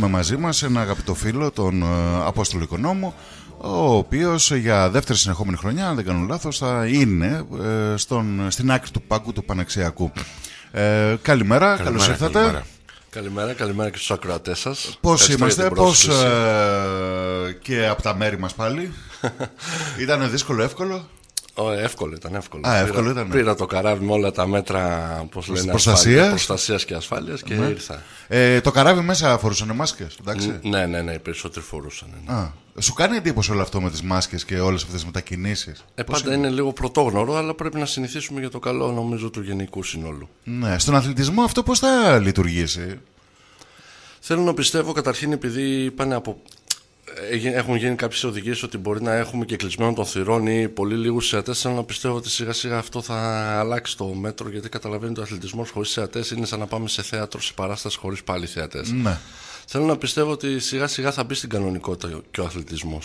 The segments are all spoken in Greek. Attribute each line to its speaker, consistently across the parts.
Speaker 1: Έχουμε μαζί μας ένα αγαπητό φίλο, τον ε, Απόστολο Οικονόμου, ο οποίος για δεύτερη συνεχόμενη χρονιά, αν δεν κάνω λάθος, θα είναι ε, στον, στην άκρη του πάγκου του Παναξιακού. Ε, καλημέρα, καλώς ήρθατε. Καλημέρα.
Speaker 2: Καλημέρα, καλημέρα και στους ακροατές
Speaker 1: σας. Πώς είμαστε, πώς και από τα μέρη μας πάλι.
Speaker 2: Ήταν δύσκολο, εύκολο εύκολο ήταν. Εύκολο. Α, εύκολο πήρα, ήταν. Πήρα το καράβι με όλα τα μέτρα προστασία και ασφάλειας και ναι. ήρθα.
Speaker 1: Ε, το καράβι μέσα φορούσαν μάσκες,
Speaker 2: εντάξει. Ναι, ναι, ναι, οι περισσότεροι φορούσαν. Ναι. Α,
Speaker 1: σου κάνει εντύπωση όλο αυτό με τις μάσκες και όλες αυτές τις μετακινήσεις. Ε,
Speaker 2: είναι? λίγο πρωτόγνωρο, αλλά πρέπει να συνηθίσουμε για το καλό νομίζω του γενικού συνόλου.
Speaker 1: Ναι, στον αθλητισμό αυτό πώς θα λειτουργήσει.
Speaker 2: Θέλω να πιστεύω καταρχήν επειδή πάνε από έχουν γίνει κάποιες οδηγίες ότι μπορεί να έχουμε και κλεισμένο των θυρών ή πολύ λίγους Θέλω να πιστεύω ότι σιγά σιγά αυτό θα αλλάξει το μέτρο γιατί καταλαβαίνετε ο αθλητισμός χωρίς θεατές είναι σαν να πάμε σε θέατρο σε παράσταση χωρίς πάλι θεατές. Ναι. Θέλω να πιστεύω ότι σιγά σιγά θα μπει στην κανονικότητα και ο αθλητισμο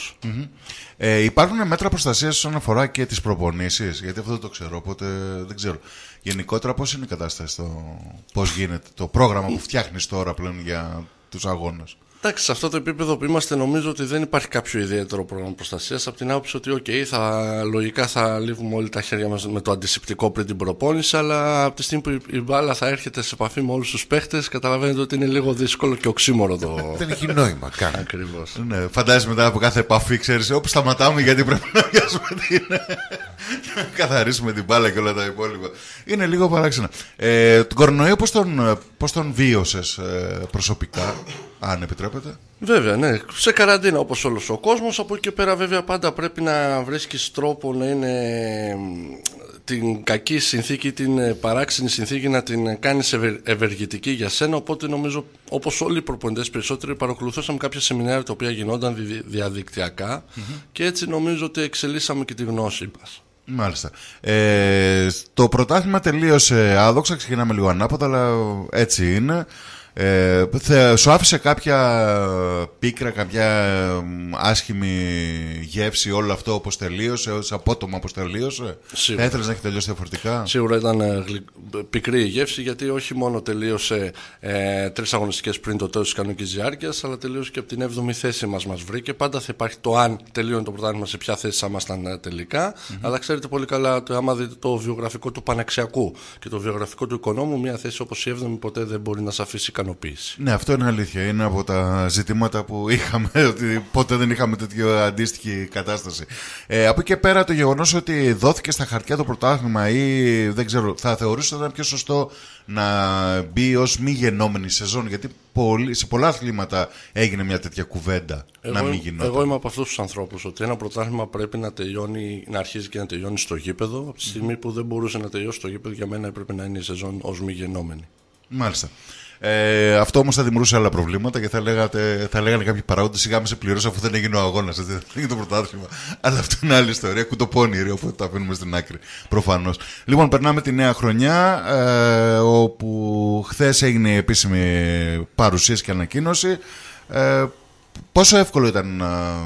Speaker 2: Ε, υπάρχουν
Speaker 1: μέτρα προστασίας όσον αφορά και τις προπονήσεις, γιατί αυτό δεν το ξέρω, οπότε δεν ξέρω. Γενικότερα, πώς είναι η κατάσταση, πώς γίνεται το πρόγραμμα που φτιάχνεις τώρα πλέον για τους αγώνες.
Speaker 2: Εντάξει, σε αυτό το επίπεδο που είμαστε, νομίζω ότι δεν υπάρχει κάποιο ιδιαίτερο πρόγραμμα προστασίας. Από την άποψη ότι, OK, θα, λογικά θα λύβουμε όλοι τα χέρια μας με το αντισηπτικό πριν την προπόνηση, αλλά από τη στιγμή που η μπάλα θα έρχεται σε επαφή με όλους τους παίχτες, καταλαβαίνετε ότι είναι λίγο δύσκολο και οξύμορο το. δεν έχει
Speaker 1: νόημα καν. Ακριβώς. Ναι, φαντάζεσαι μετά από κάθε επαφή, ξέρεις, όπου σταματάμε γιατί πρέπει να τι την να καθαρίσουμε την μπάλα και όλα τα υπόλοιπα. Είναι λίγο παράξενα. Ε, τον κορονοϊό πώς τον, ε, πώς τον βίωσες ε, προσωπικά, αν επιτρέπετε.
Speaker 2: Βέβαια, ναι. Σε καραντίνα όπως όλος ο κόσμος. Από εκεί και πέρα βέβαια πάντα πρέπει να βρίσκεις τρόπο να είναι την κακή συνθήκη, την ε, παράξενη συνθήκη να την κάνεις ευεργητική για σένα. Οπότε νομίζω όπως όλοι οι προπονητές περισσότεροι παρακολουθούσαμε κάποια σεμινάρια τα οποία γινόταν και έτσι νομίζω ότι εξελίσσαμε και τη γνώση μας.
Speaker 1: Μάλιστα. Ε, το πρωτάθλημα τελείωσε άδοξα, ξεκινάμε λίγο ανάποδα, αλλά έτσι είναι. Ε, σου άφησε κάποια πίκρα, κάποια άσχημη γεύση όλο αυτό όπως τελείωσε, ως απότομα όπως τελείωσε. Σίγουρα. να έχει τελειώσει διαφορετικά. Σίγουρα
Speaker 2: ήταν ε, ε, πικρή η γεύση γιατί όχι μόνο τελείωσε ε, τρεις αγωνιστικές πριν το τέλος της κανονικής διάρκειας, αλλά τελείωσε και από την 7η θέση μας μας βρήκε. Πάντα θα υπάρχει το αν τελείωνε το πρωτάθλημα σε ποια θέση θα ήμασταν ε, τελικα Αλλά ξέρετε πολύ καλά, το, άμα δείτε το βιογραφικό του Παναξιακού και το βιογραφικό του Οικονόμου, μια θέση όπως η 7η ποτέ δεν μπορεί να σε αφήσει ικανοποίηση.
Speaker 1: Ναι, αυτό είναι αλήθεια. Είναι από τα ζητήματα που
Speaker 2: είχαμε, ότι ποτέ δεν είχαμε τέτοιο αντίστοιχη κατάσταση.
Speaker 1: Ε, από εκεί και πέρα το γεγονός ότι δόθηκε στα χαρτιά το πρωτάθλημα ή δεν ξέρω, θα θεωρούσε ότι ήταν πιο σωστό να μπει ως μη γενόμενη σεζόν, γιατί σε πολλά αθλήματα έγινε μια τέτοια κουβέντα να μην γινόταν. Εγώ
Speaker 2: είμαι από αυτούς τους ανθρώπους ότι ένα πρωτάθλημα πρέπει να, τελειώνει, να αρχίζει και να τελειώνει στο γήπεδο. Από τη στιγμή που δεν μπορούσε να τελειώσει στο γήπεδο, για μένα έπρεπε να είναι η σεζόν ως μη γενόμενη.
Speaker 1: Μάλιστα. Ε, αυτό όμως θα δημιουργούσε άλλα προβλήματα και θα, λέγατε, θα λέγανε κάποιοι παράγοντες σιγά με σε πληρώσει αφού δεν έγινε ο αγώνας. Δεν έγινε το πρωτάθλημα. Αλλά αυτό είναι άλλη ιστορία. Κουτοπώνηρη, οπότε τα αφήνουμε στην άκρη. Προφανώς. Λοιπόν, περνάμε τη νέα χρονιά, ε, όπου χθες έγινε η επίσημη παρουσίαση και ανακοίνωση. Ε, πόσο εύκολο ήταν να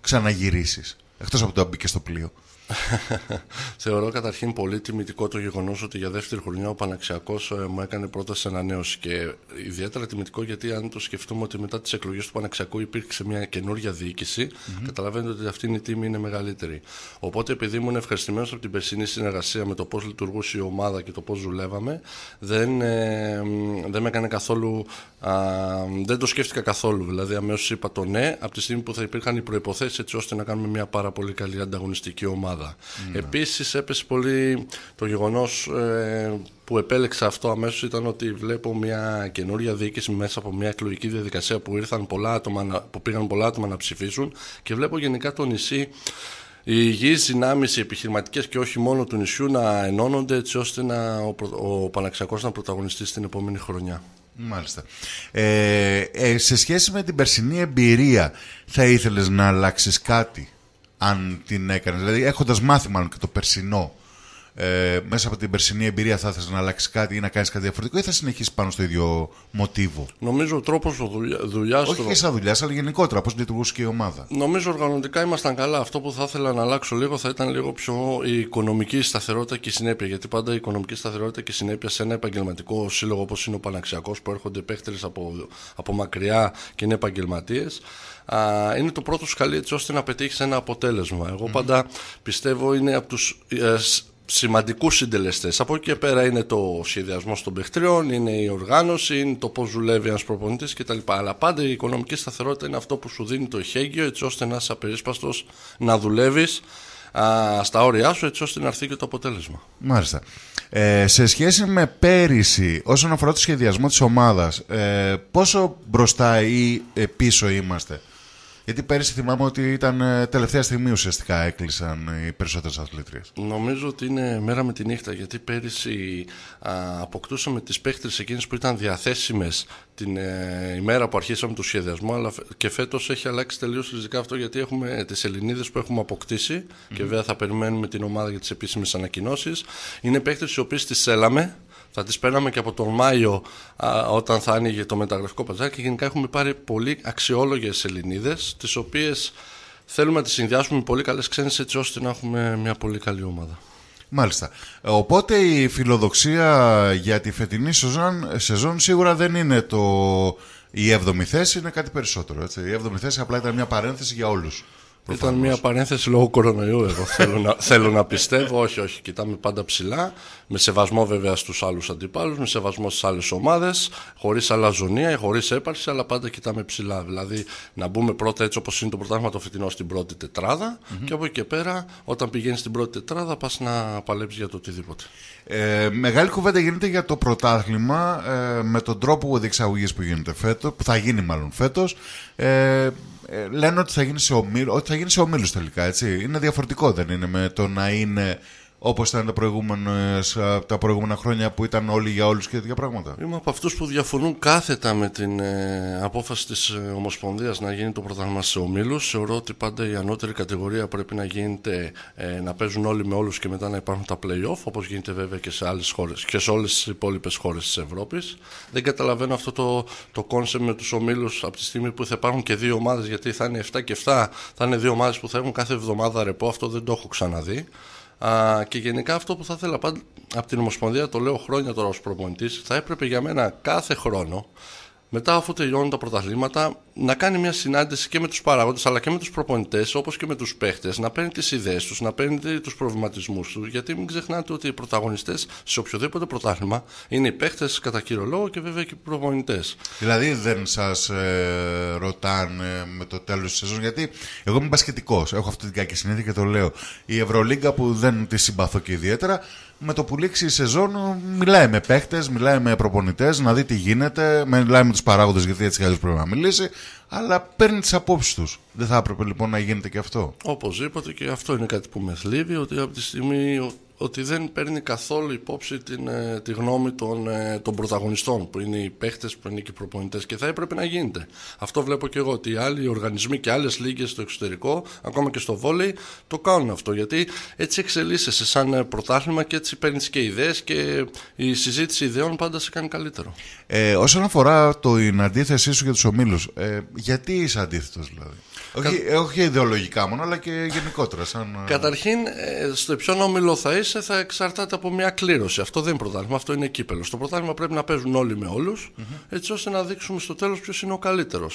Speaker 1: ξαναγυρίσεις, εκτός από το να μπήκες στο πλοίο.
Speaker 2: Θεωρώ καταρχήν πολύ τιμητικό το γεγονός ότι για δεύτερη χρονιά ο Παναξιακός ε, μου έκανε πρόταση ανανέωση. Και ιδιαίτερα τιμητικό γιατί, αν το σκεφτούμε ότι μετά τις εκλογές του Παναξιακού υπήρξε μια καινούργια καταλαβαίνετε ότι αυτή η τιμή είναι μεγαλύτερη. Οπότε, επειδή ήμουν ευχαριστημένος από την περσινή συνεργασία με το πώς λειτουργούσε η ομάδα και το πώς δουλεύαμε, δεν, ε, δεν με έκανε καθόλου δεν το σκέφτηκα καθόλου. Δηλαδή, αμέσως είπα το ναι από τη στιγμή που θα υπήρχαν οι προποθέσει έτσι ώστε να κάνουμε μια πάρα πολύ καλή ανταγωνιστική ομάδα. Ναι. επίσης Επίση, έπεσε πολύ το γεγονός ε, που επέλεξα αυτό αμέσως ήταν ότι βλέπω μια καινούργια διοίκηση μέσα από μια εκλογική διαδικασία που, ήρθαν πολλά άτομα, που πήγαν πολλά άτομα να ψηφίσουν και βλέπω γενικά το νησί οι υγιείς δυνάμεις οι επιχειρηματικές και όχι μόνο του νησιού να ενώνονται έτσι ώστε να, ο, ο Παναξιακός να πρωταγωνιστεί στην επόμενη χρονιά. Μάλιστα. Ε, ε, σε
Speaker 1: σχέση με την περσινή εμπειρία θα ήθελες να αλλάξεις κάτι αν την έκανες. Δηλαδή έχοντας μάθει και το περσινό ε, μέσα από την περσινή εμπειρία θα ήθελε να αλλάξεις κάτι ή να κάνεις κάτι διαφορετικό ή θα συνεχίσεις πάνω στο ίδιο μοτίβο.
Speaker 2: Νομίζω ο τρόπος δουλειάς. Όχι και σαν
Speaker 1: δουλειάς, αλλά γενικότερα πώ λειτουργούσε και η ομάδα.
Speaker 2: Νομίζω οργανωτικά ήμασταν καλά. Αυτό που θα ήθελα να αλλάξω λίγο θα ήταν λίγο πιο η οικονομική σταθερότητα και η συνέπεια. Γιατί πάντα η οικονομική σταθερότητα και η συνέπεια σε ένα επαγγελματικό σύλλογο όπως είναι ο Παναξιακός που έρχονται παίχτε από, από μακριά και είναι επαγγελματίες είναι το πρώτο σκαλί έτσι ώστε να πετύχεις ένα αποτέλεσμα. πάντα πιστεύω είναι από τους. Ε, σημαντικούς συντελεστές. Από εκεί και πέρα είναι το σχεδιασμός των παιχτριών, είναι η οργάνωση, είναι το πώς δουλεύει ένας προπονητής κτλ. Αλλά πάντα η οικονομική σταθερότητα είναι αυτό που σου δίνει το ηχέγγυο έτσι ώστε να είσαι απερίσπαστος, να δουλεύεις στα όρια σου έτσι ώστε να έρθει και το αποτέλεσμα.
Speaker 1: Μάλιστα. Ε, σε σχέση με πέρυσι, όσον αφορά το σχεδιασμό της ομάδας, ε, πόσο μπροστά ή ε, πίσω είμαστε. Γιατί πέρυσι θυμάμαι ότι ήταν ε, τελευταία στιγμή ουσιαστικά έκλεισαν οι περισσότερες αθλήτριες.
Speaker 2: Νομίζω ότι είναι μέρα με τη νύχτα. Γιατί πέρυσι α, αποκτούσαμε τις παίχτε εκείνες που ήταν διαθέσιμες την ε, ημέρα που αρχίσαμε το σχεδιασμό. Αλλά και φέτος έχει αλλάξει τελείως ριζικά αυτό γιατί έχουμε ε, τις Ελληνίδες που έχουμε Και βέβαια θα περιμένουμε την ομάδα για τις επίσημες ανακοινώσεις. Είναι παίχτε οι οποίες τις θέλαμε. Θα τις παίρναμε και από τον Μάιο όταν θα άνοιγε το μεταγραφικό παζάρι και γενικά έχουμε πάρει πολύ αξιόλογες Ελληνίδες τις οποίες θέλουμε να τις συνδυάσουμε με πολύ καλές ξένες έτσι ώστε να έχουμε μια πολύ καλή ομάδα.
Speaker 1: Μάλιστα. Οπότε η φιλοδοξία για τη φετινή σεζόν, σεζόν σίγουρα δεν είναι το... η 7η θέση, είναι κάτι περισσότερο. Έτσι. Η 7η θέση απλά ήταν μια παρένθεση για όλους. Προφανώς. Ήταν μια παρένθεση λόγω κορονοϊού
Speaker 2: εγώ θέλω, να, θέλω να πιστεύω Όχι όχι κοιτάμε πάντα ψηλά Με σεβασμό βέβαια στους άλλους αντιπάλους Με σεβασμό στις άλλες ομάδες, χωρίς αλαζονία ή χωρίς έπαρση, Αλλά πάντα κοιτάμε ψηλά Δηλαδή να μπούμε πρώτα έτσι όπως είναι το πρωτάθλημα το φετινό Στην πρώτη Και από εκεί και πέρα όταν πηγαίνει στην πρώτη τετράδα πας να παλέψεις για το οτιδήποτε ε, Μεγάλη κουβέντα
Speaker 1: γίνεται για το πρωτάθλημα ε, Με τον τρόπο διεξαγωγής που γίνεται φέτο, Που θα γίνει μάλλον φέτος. ε, ε, λένε ότι θα γίνεις σε ομίλου, ότι θα γίνεις σε ομίλους τελικά. Έτσι. Είναι διαφορετικό, δεν είναι με το να είναι όπως ήταν τα, τα προηγούμενα χρόνια που ήταν όλοι για όλους και τέτοια πράγματα.
Speaker 2: Είμαι από αυτούς που διαφωνούν κάθετα με την ε, απόφαση της ομοσπονδία ε, Ομοσπονδίας να γίνει το πρωτάθλημα σε ομίλους. Θεωρώ ότι πάντα η ανώτερη κατηγορία πρέπει να γίνεται ε, να παίζουν όλοι με όλους και μετά να υπάρχουν τα play-off όπως γίνεται βέβαια και σε άλλες χώρες και σε όλες τις υπόλοιπες χώρες της Ευρώπης. Δεν καταλαβαίνω αυτό το, το concept με τους ομίλους από τη στιγμή που θα υπάρχουν και δύο ομάδες γιατί θα είναι 7 και 7 θα είναι δύο ομάδες που θα έχουν κάθε εβδομάδα ρεπό αυτό δεν το έχω ξαναδεί και γενικά αυτό που θα ήθελα πάντα από την Ομοσπονδία, το λέω χρόνια τώρα ως προπονητής, θα έπρεπε για μένα κάθε χρόνο μετά αφού τελειώνουν τα πρωταθλήματα να κάνει μια συνάντηση και με τους παράγοντες αλλά και με τους προπονητές όπως και με τους παίχτες να παίρνει τις ιδέες τους, να παίρνει τους προβληματισμούς τους γιατί μην ξεχνάτε ότι οι πρωταγωνιστές σε οποιοδήποτε πρωτάθλημα είναι οι παίχτες κατά κύριο λόγο και βέβαια και οι προπονητές.
Speaker 1: Δηλαδή δεν σας ε, ρωτάνε με το τέλος της σεζόν γιατί εγώ είμαι πασχετικό, έχω αυτή την κακή συνέντευξη και το λέω. Η Ευρωλίγκα που δεν τη συμπαθώ και ιδιαίτερα με το που λήξει η σεζόν, μιλάει με παίχτες, μιλάει με προπονητές, να δει τι γίνεται, μιλάει με τους παράγοντες γιατί έτσι κι αλλιώς πρέπει να μιλήσει αλλά παίρνει τις απόψεις τους. Δεν θα έπρεπε λοιπόν να γίνεται και αυτό.
Speaker 2: Οπωσδήποτε και αυτό είναι κάτι που με θλίβει, ότι από τη στιγμή ότι δεν παίρνει καθόλου υπόψη την, ε, τη γνώμη των, ε, των πρωταγωνιστών που είναι οι παίχτες, που είναι και οι προπονητές και θα έπρεπε να γίνεται. Αυτό βλέπω και εγώ ότι οι άλλοι οργανισμοί και άλλες λίγες στο εξωτερικό, ακόμα και στο βόλεϊ, το κάνουν αυτό γιατί έτσι εξελίσσεσαι σαν ε, πρωτάθλημα και έτσι παίρνεις και ιδέες και η συζήτηση ιδεών πάντα σε κάνει καλύτερο.
Speaker 1: όσον αφορά την αντίθεσή σου για τους ομίλους, γιατί είσαι αντίθετος δηλαδή. Όχι, Κα... όχι ιδεολογικά μόνο, αλλά και γενικότερα. Σαν...
Speaker 2: Ε, Καταρχήν, ε, στο ποιον όμιλο θα είσαι θα εξαρτάται από μια κλήρωση. Αυτό δεν είναι πρωτάθλημα, αυτό είναι κύπελος. Στο πρωτάθλημα πρέπει να παίζουν όλοι με ολου έτσι ώστε να δείξουμε στο τέλος ποιος είναι ο καλύτερος.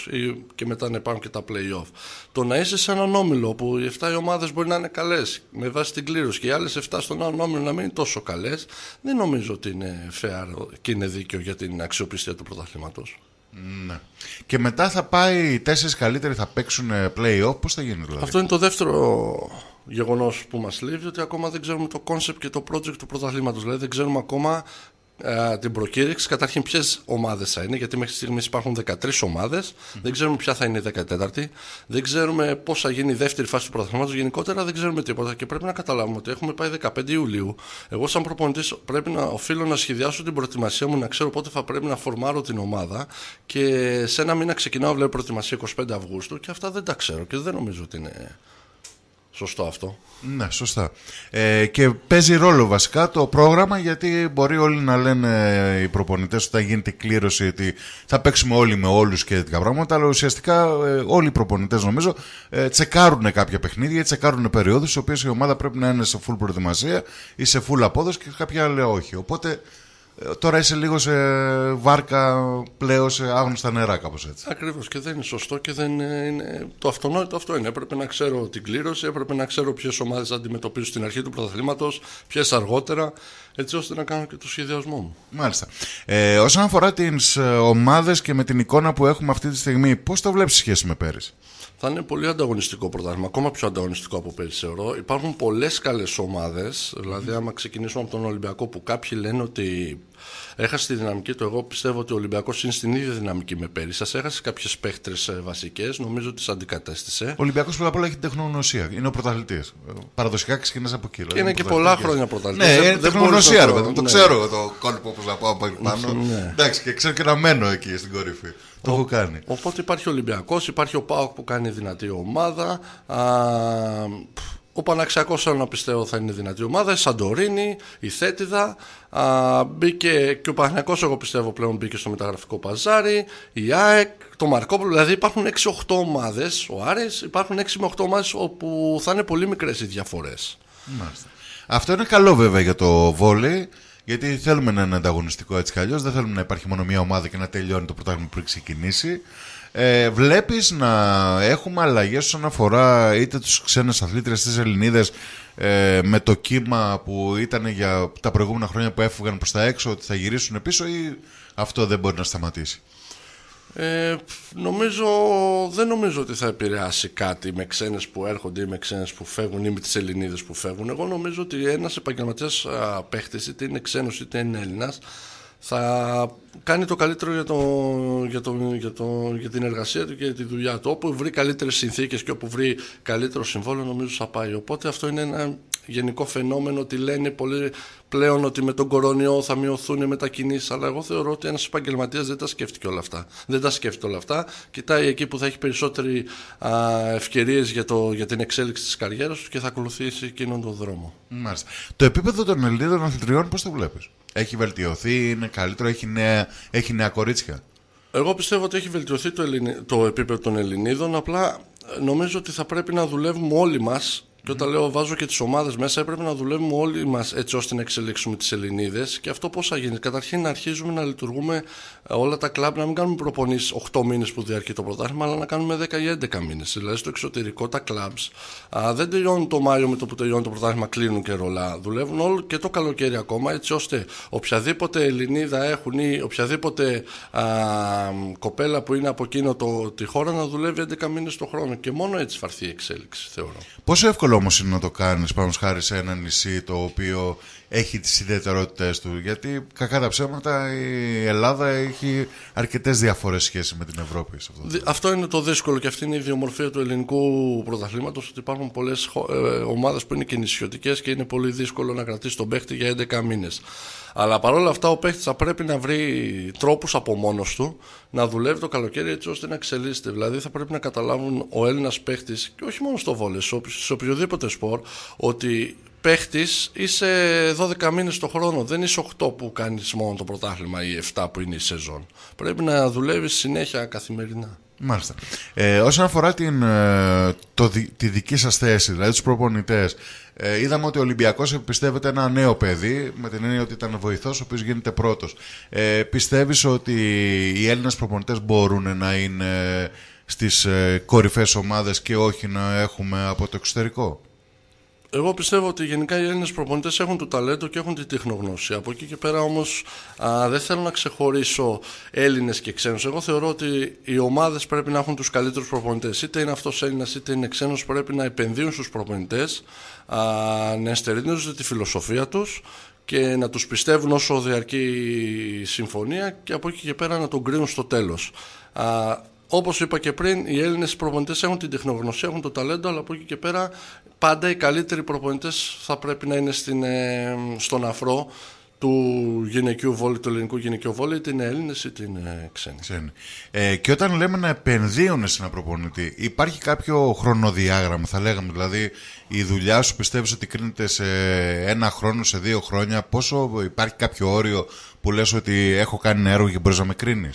Speaker 2: Και μετά να υπάρχουν και τα playoff. Το να είσαι σε έναν όμιλο που οι 7 ομάδες μπορεί να είναι καλές με βάση την κλήρωση και οι άλλες 7 στον άλλον όμιλο να μην είναι τόσο καλές, δεν νομίζω ότι είναι fair και είναι δίκαιο για την αξιοπιστία του πρωταθλήματος. Ναι. Και μετά θα
Speaker 1: πάει οι τέσσερις καλύτεροι θα παίξουν ε, play-off. Πώς θα γίνει δηλαδή. Αυτό είναι
Speaker 2: το δεύτερο γεγονός που μας λείπει, ότι ακόμα δεν ξέρουμε το concept και το project του πρωταθλήματος. Δηλαδή δεν ξέρουμε ακόμα ε, την προκήρυξη, καταρχήν ποιες ομάδες θα είναι, γιατί μέχρι στιγμής υπάρχουν 13 ομάδε. Δεν ξέρουμε ποια θα είναι η 14η. Δεν ξέρουμε πώς θα γίνει η δεύτερη φάση του πρωταθλήματος. Γενικότερα δεν ξέρουμε τίποτα και πρέπει να καταλάβουμε ότι έχουμε πάει 15 Ιουλίου. Εγώ, σαν προπονητής, πρέπει να οφείλω να σχεδιάσω την προετοιμασία μου, να ξέρω πότε θα πρέπει να φορμάρω την ομάδα. Και σε ένα μήνα ξεκινάω, βλέπω προετοιμασία 25 Αυγούστου και αυτά δεν τα ξέρω και δεν νομίζω ότι είναι Σωστό αυτό.
Speaker 1: Ναι, σωστά. Ε, και παίζει ρόλο βασικά το πρόγραμμα γιατί μπορεί όλοι να λένε οι προπονητές όταν γίνεται κλήρωση ότι θα παίξουμε όλοι με όλους και τέτοια πράγματα αλλά ουσιαστικά ε, όλοι οι προπονητές νομίζω ε, τσεκάρουν κάποια παιχνίδια, τσεκάρουν περιόδους στι οποίες η ομάδα πρέπει να είναι σε full προετοιμασία ή σε full απόδοση και κάποια άλλα όχι. Οπότε ε, τώρα είσαι λίγο σε βάρκα πλέον σε άγνωστα νερά, κάπως έτσι.
Speaker 2: Ακριβώς και δεν είναι σωστό και δεν είναι. Το αυτονόητο αυτό είναι. Έπρεπε να ξέρω την κλήρωση, έπρεπε να ξέρω ποιες ομάδες αντιμετωπίζω στην αρχή του πρωταθλήματος, ποιες αργότερα, έτσι ώστε να κάνω και το σχεδιασμό μου.
Speaker 1: Μάλιστα. Ε, όσον αφορά τις ε, ομάδες και με την εικόνα που έχουμε αυτή τη στιγμή, πώς το βλέπεις σχέση με πέρυσι
Speaker 2: θα είναι πολύ ανταγωνιστικό πρωτάθλημα, ακόμα πιο ανταγωνιστικό από πέρυσι θεωρώ. Υπάρχουν πολλές καλές ομάδες. Δηλαδή, άμα ξεκινήσουμε από τον Ολυμπιακό, που κάποιοι λένε ότι Έχασε τη δυναμική του. Εγώ πιστεύω ότι ο Ολυμπιακός είναι στην ίδια δυναμική με πέρυσι. Σας έχασε κάποιες παίχτρες ε, βασικές. Νομίζω ότι τις αντικατέστησε. Ο
Speaker 1: Ολυμπιακός πρώτα απ' όλα έχει τεχνογνωσία. Είναι ο πρωταθλητής. Παραδοσιακά ξεκινάς από εκεί. Δηλαδή, και είναι και πολλά χρόνια πρωταθλητής. Ναι, είναι τεχνογνωσία. Το, ναι. το ξέρω το
Speaker 2: κόλπο που θα πάω από πάνω. Ναι. Εντάξει, και ξέρω και να μένω εκεί στην κορυφή. Το έχω κάνει. Οπότε υπάρχει ο Ολυμπιακός, υπάρχει ο Πάοκ που κάνει δυνατή ομάδα. Α, ο Παναξιακός θέλω να πιστεύω θα είναι δυνατή ομάδα. Η Σαντορίνη, η Θέτιδα. Α, μπήκε και ο Παναξιακό, εγώ πιστεύω πλέον μπήκε στο μεταγραφικό παζάρι. Η ΑΕΚ, το Μαρκόπουλο. Δηλαδή υπάρχουν 6-8 ομάδες. Ο Άρης υπάρχουν 6 8 ομάδες όπου θα είναι πολύ μικρές οι διαφορές.
Speaker 1: Αυτό είναι καλό βέβαια για το βόλεϊ. Γιατί θέλουμε να είναι ανταγωνιστικό έτσι κι αλλιώς. Δεν θέλουμε να υπάρχει μόνο μία ομάδα και να τελειώνει το πρωτάθλημα πριν ξεκινήσει ε, βλέπεις να έχουμε αλλαγές όσον αφορά είτε τους ξένες αθλήτρε τη Ελληνίδες ε, με το κύμα που ήταν για τα προηγούμενα χρόνια που έφυγαν προς τα έξω, ότι θα γυρίσουν πίσω, ή αυτό δεν μπορεί να σταματήσει.
Speaker 2: Ε, νομίζω, δεν νομίζω ότι θα επηρεάσει κάτι με ξένες που έρχονται ή με ξένες που φεύγουν ή με τις Ελληνίδες που φεύγουν. Εγώ νομίζω ότι ένας επαγγελματίας παίχτης είτε είναι ξένος είτε είναι Έλληνας θα κάνει το καλύτερο για, το, για, το, για, το, για την εργασία του και τη δουλειά του. Όπου βρει καλύτερες συνθήκες και όπου βρει καλύτερο συμβόλαιο, νομίζω θα πάει. Οπότε αυτό είναι ένα γενικό φαινόμενο ότι λένε πολύ πλέον ότι με τον κορονοϊό θα μειωθούν οι μετακινήσεις. Αλλά εγώ θεωρώ ότι ένας επαγγελματίας δεν τα σκέφτηκε όλα αυτά. Δεν τα σκέφτεται όλα αυτά. Κοιτάει εκεί που θα έχει περισσότερε ευκαιρίες για, για την εξέλιξη της καριέρας τους και θα ακολουθήσει εκείνον τον δρόμο.
Speaker 1: Μάλιστα. Το επίπεδο των ελληνίδων αθλητριών πώς το βλέπεις. Έχει βελτιωθεί, είναι καλύτερο, έχει νέα, έχει νέα κορίτσια.
Speaker 2: Εγώ πιστεύω ότι έχει βελτιωθεί το, το επίπεδο των Ελληνίδων. Απλά νομίζω ότι θα πρέπει να δουλεύουμε όλοι μας και όταν λέω βάζω και τις ομάδες μέσα, έπρεπε να δουλεύουμε όλοι μας έτσι ώστε να εξελίξουμε τις Ελληνίδες. Και αυτό πώς θα γίνει. Καταρχήν να αρχίζουμε να λειτουργούμε ε, όλα τα κλαμπ, να μην κάνουμε προπονεί 8 μήνες που διαρκεί το πρωτάθλημα, αλλά να κάνουμε 10 ή 11 μήνες. Δηλαδή στο εξωτερικό τα κλαμπ δεν τελειώνουν το Μάιο με το που τελειώνει το πρωτάθλημα, κλείνουν και ρολά. Δουλεύουν όλο και το καλοκαίρι ακόμα, έτσι ώστε οποιαδήποτε Ελληνίδα έχουν ή οποιαδήποτε α, κοπέλα που είναι από εκείνο το, τη χώρα να δουλεύει 11 μήνες το χρόνο. Και μόνο έτσι θα έρθει η εξέλιξη, θεωρώ.
Speaker 1: Πόσο εύκολο όμω είναι να το κάνεις πάνω χάρη σε ένα νησί το οποίο έχει τις ιδιαιτερότητες του. Γιατί κακά τα ψέματα η Ελλάδα έχει αρκετές διαφορές σχέση με την Ευρώπη. Σε
Speaker 2: αυτό. αυτό είναι το δύσκολο και αυτή είναι η ιδιομορφία του ελληνικού πρωταθλήματος Ότι υπάρχουν πολλές ε, ομάδες που είναι και νησιωτικές και είναι πολύ δύσκολο να κρατήσει τον παίχτη για 11 μήνες αλλά παρόλα αυτά ο παίχτη θα πρέπει να βρει τρόπους από μόνος του να δουλεύει το καλοκαίρι έτσι ώστε να εξελίσσεται. Δηλαδή θα πρέπει να καταλάβουν ο Έλληνας παίχτη, και όχι μόνο στο βόλε, σε οποιοδήποτε σπορ, ότι παίχτη είσαι 12 μήνες το χρόνο. Δεν είσαι 8 που κάνεις μόνο το πρωτάθλημα ή 7 που είναι η σεζόν. Πρέπει να δουλεύεις συνέχεια καθημερινά. Μάλιστα.
Speaker 1: Ε, όσον αφορά την, ε, το, τη δική σας θέση, δηλαδή τους προπονητές, ε, είδαμε ότι ο Ολυμπιακός πιστεύεται ένα νέο παιδί, με την έννοια ότι ήταν βοηθός, ο οποίος γίνεται πρώτος. Ε, πιστεύεις ότι οι Έλληνες προπονητές μπορούν να είναι στις ε, κορυφές ομάδες και όχι να έχουμε από το εξωτερικό
Speaker 2: εγώ πιστεύω ότι γενικά οι Έλληνες προπονητές έχουν το ταλέντο και έχουν τη τεχνογνώση. Από εκεί και πέρα όμως δεν θέλω να ξεχωρίσω Έλληνες και ξένους. Εγώ θεωρώ ότι οι ομάδες πρέπει να έχουν τους καλύτερους προπονητές. Είτε είναι αυτός Έλληνας είτε είναι ξένος πρέπει να επενδύουν στους προπονητές, να εστερνίζονται τη φιλοσοφία τους και να τους πιστεύουν όσο διαρκεί η συμφωνία και από εκεί και πέρα να τον κρίνουν στο τέλος. Όπως είπα και πριν, οι Έλληνες προπονητές έχουν την τεχνογνωσία, έχουν το ταλέντο, αλλά από εκεί και πέρα πάντα οι καλύτεροι προπονητές θα πρέπει να είναι στην, ε, στον αφρό του γυναικείου βόλου, του ελληνικού γυναικείου βόλου, είτε είναι Έλληνες είτε είναι ξένοι.
Speaker 1: Ε, και όταν λέμε να επενδύουν σε ένα προπονητή, υπάρχει κάποιο χρονοδιάγραμμα, θα λέγαμε. Δηλαδή, η δουλειά σου πιστεύεις ότι κρίνεται σε ένα χρόνο, σε δύο χρόνια. Πόσο υπάρχει κάποιο όριο που λες ότι έχω κάνει έργο και μπορείς να με κρίνεις.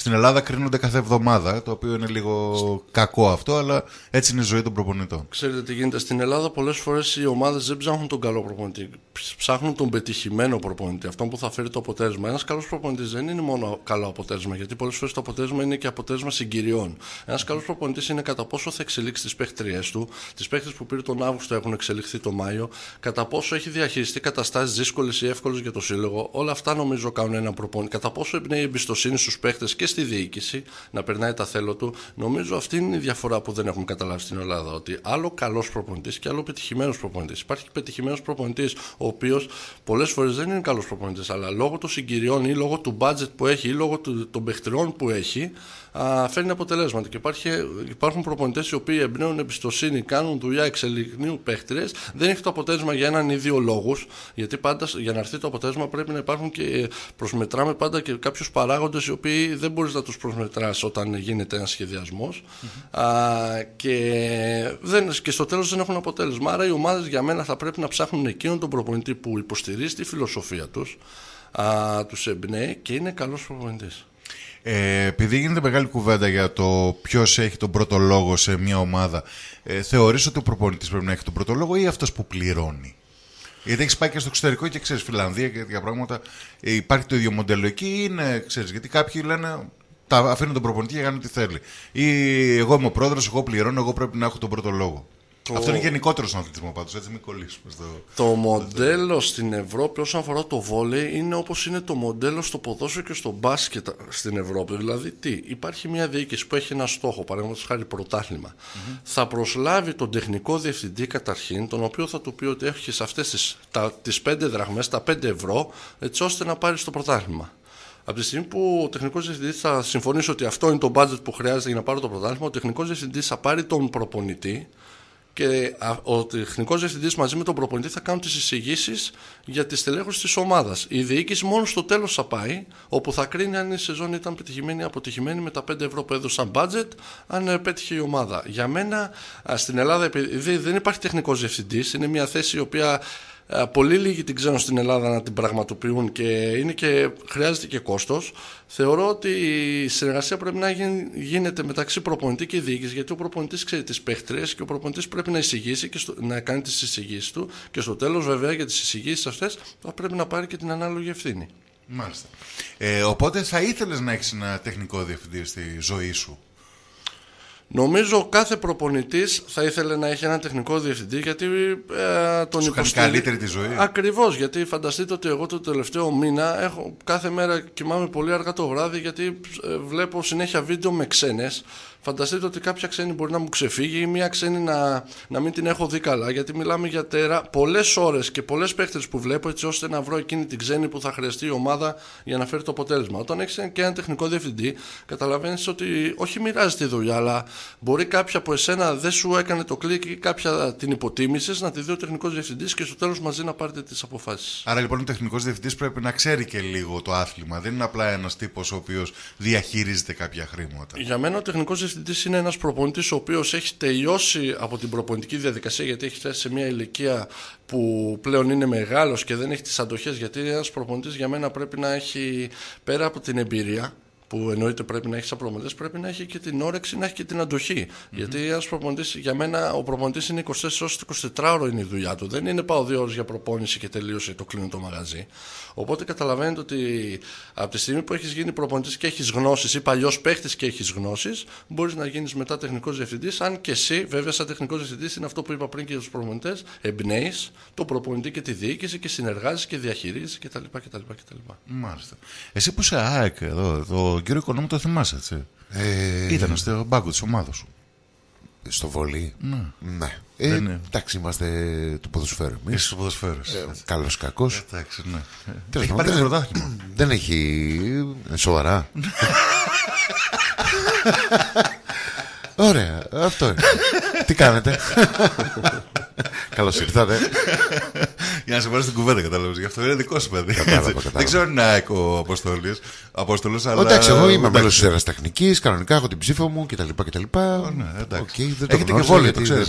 Speaker 1: Στην Ελλάδα κρίνονται κάθε εβδομάδα, το οποίο είναι λίγο κακό αυτό, αλλά έτσι είναι η ζωή των προπονητών.
Speaker 2: Ξέρετε τι γίνεται. Στην Ελλάδα πολλές φορές οι ομάδες δεν ψάχνουν τον καλό προπονητή. Ψάχνουν τον πετυχημένο προπονητή, αυτόν που θα φέρει το αποτέλεσμα. Ένας καλός προπονητής δεν είναι μόνο καλό αποτέλεσμα, γιατί πολλές φορές το αποτέλεσμα είναι και αποτέλεσμα συγκυριών. Ένας καλός προπονητής είναι κατά πόσο θα εξελίξει τις παίχτριές του, τις παίχτες που πήρε τον Αύγουστο έχουν εξελιχθεί τον Μάιο, κατά πόσο έχει διαχειριστεί καταστάσεις δύσκολες ή εύκολες για το σύλλογο. Όλα αυτά νομίζω κάνουν ένα προπονητή. Κατά πόσο εμπιστοσύνη στους παίχτες και στη διοίκηση να περνάει τα θέλω του. Νομίζω αυτή είναι η διαφορά που δεν έχουμε καταλάβει στην Ελλάδα. Ότι άλλο καλός προπονητής και άλλο πετυχημένος προπονητής. Υπάρχει πετυχημένος προπονητής, ο οποίος πολλές φορές δεν είναι καλός προπονητής, αλλά λόγω των συγκυριών ή λόγω του budget που έχει ή λόγω των παιχτριών που έχει, φέρνει αποτελέσματα. Και υπάρχει, υπάρχουν προπονητές οι οποίοι εμπνέουν εμπιστοσύνη, κάνουν δουλειά εξελιγνύουν παίχτριες. Δεν έχει το αποτέλεσμα για έναν ή δύο λόγους, γιατί πάντα για να έρθει το αποτέλεσμα πρέπει να υπάρχουν και ε, προσμετράμε πάντα και κάποιους παράγοντες οι οποίοι δεν μπορείς να τους προσμετράς όταν γίνεται ένας σχεδιασμός. Και, και στο τέλος δεν έχουν αποτέλεσμα. Άρα οι ομάδες για μένα θα πρέπει να ψάχνουν εκείνον τον προπονητή που υποστηρίζει τη φιλοσοφία τους, τους εμπνέει και είναι καλός προπονητής.
Speaker 1: Ε, επειδή γίνεται μεγάλη κουβέντα για το ποιος έχει τον πρώτο λόγο σε μια ομάδα, ε, θεωρείς ότι ο προπονητής πρέπει να έχει τον πρώτο λόγο ή αυτός που πληρώνει. Γιατί έχεις πάει και στο εξωτερικό και ξέρεις Φιλανδία και τέτοια πράγματα. Ε, υπάρχει το ίδιο μοντέλο εκεί, είναι, ξέρεις. Γιατί κάποιοι λένε τα αφήνουν τον προπονητή για να κάνει ό,τι θέλει. Ή εγώ είμαι ο πρόεδρος, εγώ πληρώνω, εγώ πρέπει να έχω τον πρώτο λόγο. Αυτό είναι
Speaker 2: γενικότερο στον αθλητισμό πάντως, έτσι μην κολλήσουμε στο. Το μοντέλο στην Ευρώπη όσον αφορά το βόλεϊ είναι όπως είναι το μοντέλο στο ποδόσφαιρο και στο μπάσκετ στην Ευρώπη. Δηλαδή, τι, υπάρχει μια διοίκηση που έχει ένα στόχο, παραδείγματος χάρη πρωτάθλημα. Θα προσλάβει τον τεχνικό διευθυντή καταρχήν, τον οποίο θα του πει ότι έχεις αυτές τις πέντε δραχμές, τα πέντε ευρώ, έτσι ώστε να πάρεις το πρωτάθλημα. Από τη στιγμή που ο τεχνικός διευθυντής θα συμφωνήσει ότι αυτό είναι το budget που χρειάζεται για να πάρω το πρωτάθλημα, ο τεχνικός διευθυντής θα πάρει τον προπονητή, και ο τεχνικός διευθυντής μαζί με τον προπονητή θα κάνουν τις εισηγήσεις για τη στελέχωση της ομάδας. Η διοίκηση μόνο στο τέλος θα πάει, όπου θα κρίνει αν η σεζόν ήταν πετυχημένη ή αποτυχημένη με τα 5 ευρώ που έδωσαν budget, αν ε, πέτυχε η ομάδα. Για μένα στην Ελλάδα, επειδή δεν υπάρχει τεχνικός διευθυντής, είναι μια θέση η οποία ε, πολύ λίγοι την ξέρουν στην Ελλάδα να την πραγματοποιούν και, είναι και χρειάζεται και κόστος. Θεωρώ ότι η συνεργασία πρέπει να γίνεται μεταξύ προπονητή και διοίκησης, γιατί ο προπονητής ξέρει τις παίχτριες και ο προπονητής πρέπει να εισηγήσει και να κάνει τις εισηγήσεις του. Και στο τέλος, βέβαια, για τις εισηγήσεις αυτές θα πρέπει να πάρει και την ανάλογη ευθύνη. Μάλιστα. Ε, οπότε θα ήθελες να έχεις ένα τεχνικό διευθυντή στη ζωή σου. Νομίζω κάθε προπονητής θα ήθελε να έχει ένα τεχνικό διευθυντή γιατί ε, τον υποστηρίζει. καλύτερη τη ζωή. Ακριβώς. Γιατί φανταστείτε ότι εγώ το τελευταίο μήνα έχω, κάθε μέρα κοιμάμαι πολύ αργά το βράδυ γιατί ε, βλέπω συνέχεια βίντεο με ξένες φανταστείτε ότι κάποια ξένη μπορεί να μου ξεφύγει ή μια ξένη να, να μην την έχω δει καλά. Γιατί μιλάμε για τέρα πολλές ώρες και πολλές παίχτες που βλέπω έτσι ώστε να βρω εκείνη την ξένη που θα χρειαστεί η ομάδα για να φέρει το αποτέλεσμα. Όταν έχεις και ένα τεχνικό διευθυντή, καταλαβαίνεις ότι όχι μοιράζει τη δουλειά, αλλά μπορεί κάποια από εσένα δεν σου έκανε το κλικ ή κάποια την υποτίμησες να τη δει ο τεχνικός διευθυντής και στο τέλος μαζί να πάρετε τις αποφάσεις.
Speaker 1: Άρα λοιπόν ο τεχνικός διευθυντής πρέπει να ξέρει και λίγο το άθλημα. Δεν είναι απλά ένας τύπος ο οποίος διαχειρίζεται κάποια χρήματα.
Speaker 2: Για μένα ο τεχνικός διευθυντή διευθυντή είναι ένας προπονητής ο οποίος έχει τελειώσει από την προπονητική διαδικασία γιατί έχει φτάσει σε μια ηλικία που πλέον είναι μεγάλος και δεν έχει τις αντοχές. Γιατί ένας προπονητής για μένα πρέπει να έχει πέρα από την εμπειρία που εννοείται πρέπει να έχεις σαν προπονητή, πρέπει να έχει και την όρεξη, να έχει και την αντοχη Γιατί ένα προπονητής, για μένα, ο προπονητής είναι 24 ώρε 24 ώρε είναι η δουλειά του. Δεν είναι πάω δύο ώρες για προπόνηση και τελείωσε το κλείνω το μαγαζί. Οπότε καταλαβαίνετε ότι από τη στιγμή που έχεις γίνει προπονητής και έχεις γνώσεις ή παλιός παίχτης και έχεις γνώσεις, μπορείς να γίνεις μετά τεχνικός διευθυντής. Αν και εσύ, βέβαια, σαν τεχνικός διευθυντής, είναι αυτό που είπα πριν και για τους προπονητές, εμπνέεις το προπονητή και τη διοίκηση και συνεργάζει και διαχειρίζει κτλ. κτλ. Μάλιστα.
Speaker 1: Εσύ που είσαι ΑΕΚ εδώ, εδώ τον κύριο Οικονόμου το θυμάσαι, έτσι. Ε... στο μπάγκο της ομάδας σου. Στο βολί. Ναι. ναι. Ε, εντάξει, είμαστε του ποδοσφαίρου. Εμείς. του ποδοσφαίρου. Ε, Καλός κακός. Εντάξει, ναι. Τέλος Δεν έχει. Ε, σοβαρά. Ωραία, αυτό είναι. Τι κάνετε. Καλώς ήρθατε. Για να σε βάλω στην κουβέντα, κατάλαβες. Γι' αυτό είναι δικό σου παιδί. Δεν ξέρω αν είναι ο Αποστολή. Αποστολή, αλλά. Εντάξει, εγώ είμαι μέλος της Εραστεχνική. κανονικά έχω την ψήφο μου κτλ. κτλ. Ναι, Έχετε και βόλιο, το ξέρει.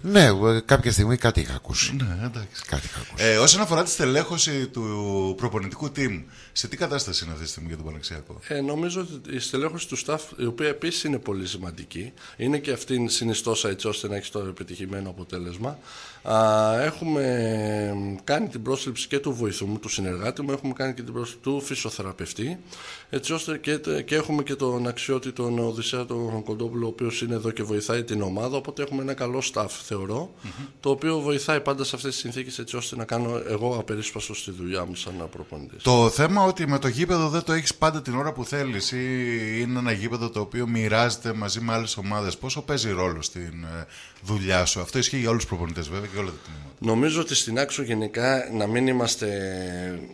Speaker 1: Ναι, ε, κάποια στιγμή κάτι είχα ακούσει. Ναι, κάτι είχα ακούσει. Ε, όσον αφορά τη στελέχωση του προπονητικού team, σε τι κατάσταση είναι αυτή τη στιγμή για τον Παναξιακό.
Speaker 2: Ε, νομίζω ότι η στελέχωση του staff, η οποία επίσης είναι πολύ σημαντική, είναι και αυτήν συνιστόσα έτσι ώστε να έχει το επιτυχημένο αποτέλεσμα. Έχουμε κάνει την πρόσληψη και του βοηθού μου, του συνεργάτη μου, έχουμε κάνει και την πρόσληψη του φυσιοθεραπευτή έτσι ώστε και, έχουμε και τον αξιότητο Οδυσσέα τον Κοντόπουλο ο οποίος είναι εδώ και βοηθάει την ομάδα οπότε έχουμε ένα καλό staff θεωρω το οποίο βοηθάει πάντα σε αυτές τις συνθήκες έτσι ώστε να κάνω εγώ απερίσπαστο στη δουλειά μου σαν προπονητής. Το
Speaker 1: θέμα ότι με το γήπεδο δεν το έχεις πάντα την ώρα που θέλεις ή είναι ένα γήπεδο το οποίο μοιράζεται μαζί με άλλες ομάδες πόσο παίζει ρόλο στην ε, δουλειά σου αυτό ισχύει για όλους τους προπονητές βέβαια και όλα τα
Speaker 2: τμήματα. Νομίζω ότι στην άξο γενικά να μην είμαστε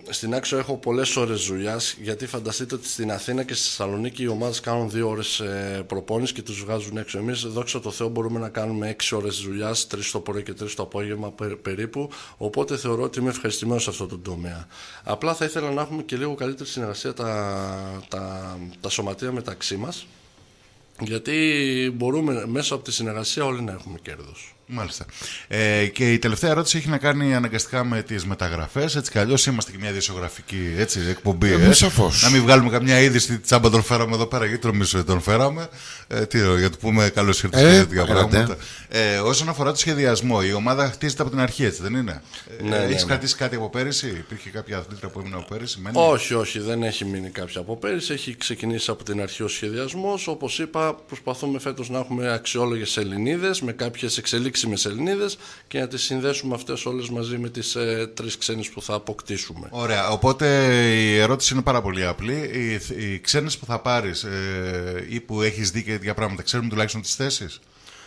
Speaker 2: στην άξο έχω πολλές ώρες δουλειάς γιατί φανταστείτε ότι στην Αθήνα και στη Θεσσαλονίκη οι ομάδες κάνουν δύο ώρες ε, προπόνηση και τους βγάζουν έξω. Εμείς, δόξα τω Θεώ, μπορούμε να κάνουμε έξι ώρες δουλειάς, τρεις το πρωί και τρεις το απόγευμα περίπου. Οπότε θεωρώ ότι είμαι ευχαριστημένος σε αυτό το τομέα. Απλά θα ήθελα να έχουμε και λίγο καλύτερη συνεργασία τα, τα, τα σωματεία μεταξύ μας. Γιατί μπορούμε μέσα από τη συνεργασία όλοι να έχουμε κέρδος.
Speaker 1: Μάλιστα. Ε, και η τελευταία ερώτηση έχει να κάνει αναγκαστικά με τις μεταγραφές. Έτσι κι αλλιώς είμαστε και μια διογραφική έτσι, εκπομπή. Ε, ε, Να μην βγάλουμε καμιά είδηση τσάμπα τον φέραμε εδώ πέρα, γιατί νομίζω τον φέραμε. Ε, τι, ε, για το πούμε καλώς ήρθατε ε, τέτοια πράγματα. Ε, όσον αφορά το σχεδιασμό, η ομάδα χτίζεται από την αρχή, έτσι δεν είναι. Ναι, ε, Έχεις ναι, ναι. κρατήσει κάτι από πέρυσι, υπήρχε κάποια αθλήτρια που έμεινε από πέρυσι. Μένει. Όχι,
Speaker 2: όχι, δεν έχει μείνει κάποια από πέρυσι. Έχει ξεκινήσει από την αρχή ο σχεδιασμός. Όπως είπα, προσπαθούμε φέτος να έχουμε αξιόλογες Ελληνίδες με κάποιες εξελίξεις και να τις συνδέσουμε αυτές όλες μαζί με τις ε, τρεις ξένες που θα αποκτήσουμε. Ωραία,
Speaker 1: οπότε η ερώτηση είναι πάρα πολύ απλή. Οι, οι ξένες που θα πάρεις ε, ή που έχεις δει και για πράγματα, ξέρουμε τουλάχιστον τις θέσεις.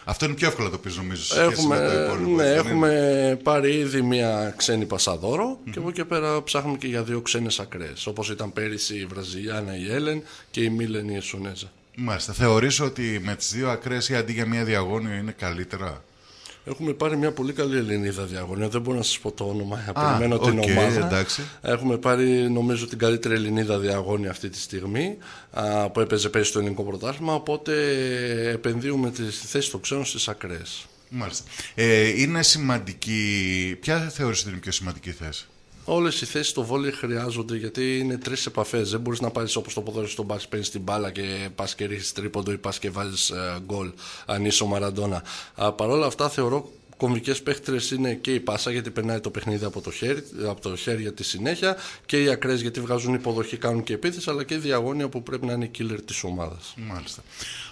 Speaker 1: Αυτό είναι πιο εύκολο το πεις νομίζω. Έχουμε, το ναι,
Speaker 2: έχουμε πάρει ήδη μια ξένη πασαδόρο mm-hmm. και από εκεί πέρα ψάχνουμε και για δύο ξένες ακραίες. Όπως ήταν πέρυσι η Βραζιλιάνα η Έλεν και η Μίλεν η Εσονέζα. Μάλιστα. Θεωρείς ότι
Speaker 1: με τις δύο ακραίες ή αντί για μια διαγώνιο είναι καλύτερα.
Speaker 2: Έχουμε πάρει μια πολύ καλή Ελληνίδα διαγωνία. Δεν μπορώ να σας πω το όνομα. Α, okay, την ομάδα. Εντάξει. Έχουμε πάρει, νομίζω, την καλύτερη Ελληνίδα διαγώνια αυτή τη στιγμή που έπαιζε πέρυσι στο ελληνικό πρωτάθλημα. Οπότε επενδύουμε τη θέση των ξένων στις ακραίες.
Speaker 1: Μάλιστα. Ε, είναι σημαντική. Ποια θεωρείτε είναι η πιο σημαντική θέση,
Speaker 2: Όλες οι θέσεις στο βόλιο χρειάζονται γιατί είναι τρεις επαφές. Δεν μπορείς να πάρεις όπως το ποδόσφαιρο στον μπάσκετ, παίρνεις την μπάλα και πας και ρίχνεις τρίποντο ή πας και βάζει ε, γκολ αν είσαι ο Μαραντόνα. Παρ' όλα αυτά θεωρώ κομβικές παίχτρες είναι και η Πάσα γιατί περνάει το παιχνίδι από το χέρι, από το χέρι τη συνέχεια και οι ακραίε γιατί βγάζουν υποδοχή, κάνουν και επίθεση, αλλά και η διαγώνια που πρέπει να είναι η killer της ομάδας. Μάλιστα.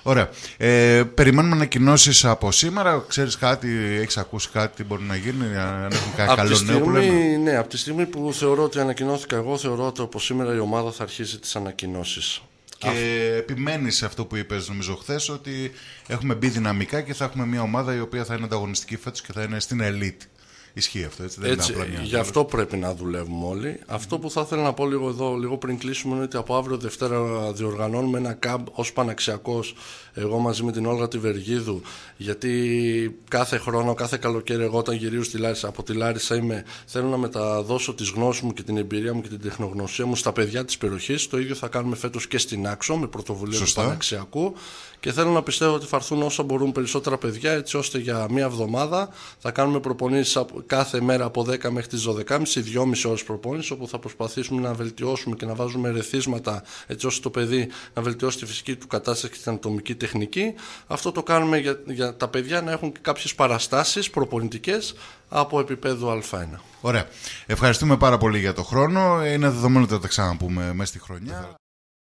Speaker 1: Ωραία. Ε, περιμένουμε ανακοινώσεις από σήμερα. Ξέρεις κάτι, έχεις ακούσει κάτι, τι μπορεί να γίνει, ε, αν έχουν καλό νέο που λέμε.
Speaker 2: Ναι, από τη στιγμή που θεωρώ ότι ανακοινώθηκα εγώ, θεωρώ ότι από σήμερα η ομάδα θα αρχίσει τις ανακοινώσεις. Και επιμένει σε αυτό που είπες, νομίζω, χθες,
Speaker 1: ότι έχουμε μπει δυναμικά και θα έχουμε μια ομάδα η οποία θα είναι ανταγωνιστική φέτος και θα είναι στην elite.
Speaker 2: Ισχύει αυτό, έτσι. Δεν έτσι, είναι απλά μια... Γι' αυτό πρέπει να δουλεύουμε όλοι. Mm. Αυτό που θα ήθελα να πω λίγο εδώ, λίγο πριν κλείσουμε, είναι ότι από αύριο Δευτέρα διοργανώνουμε ένα καμπ ως Παναξιακός, εγώ μαζί με την Όλγα Τιβεργίδου. Γιατί κάθε χρόνο, κάθε καλοκαίρι, εγώ όταν γυρίζω στη Λάρισα, από τη Λάρισα είμαι, θέλω να μεταδώσω τις γνώσεις μου και την εμπειρία μου και την τεχνογνωσία μου στα παιδιά της περιοχής. Το ίδιο θα κάνουμε φέτος και στην Άξο, με πρωτοβουλία Σωστά. του Παναξιακού. Και θέλω να πιστεύω ότι θα έρθουν όσα μπορούν περισσότερα παιδιά, έτσι ώστε για μία εβδομάδα θα κάνουμε προπονήσεις κάθε μέρα από 10 μέχρι τις 12.30, 2,5 ώρες προπόνηση όπου θα προσπαθήσουμε να βελτιώσουμε και να βάζουμε ρεθίσματα έτσι ώστε το παιδί να βελτιώσει τη φυσική του κατάσταση και την ατομική τεχνική. Αυτό το κάνουμε για, για τα παιδιά να έχουν και κάποιες παραστάσεις προπονητικές από επίπεδο Α1.
Speaker 1: Ωραία. Ευχαριστούμε πάρα πολύ για το χρόνο. Είναι δεδομένο ότι θα τα ξαναπούμε μέσα στη χρονιά.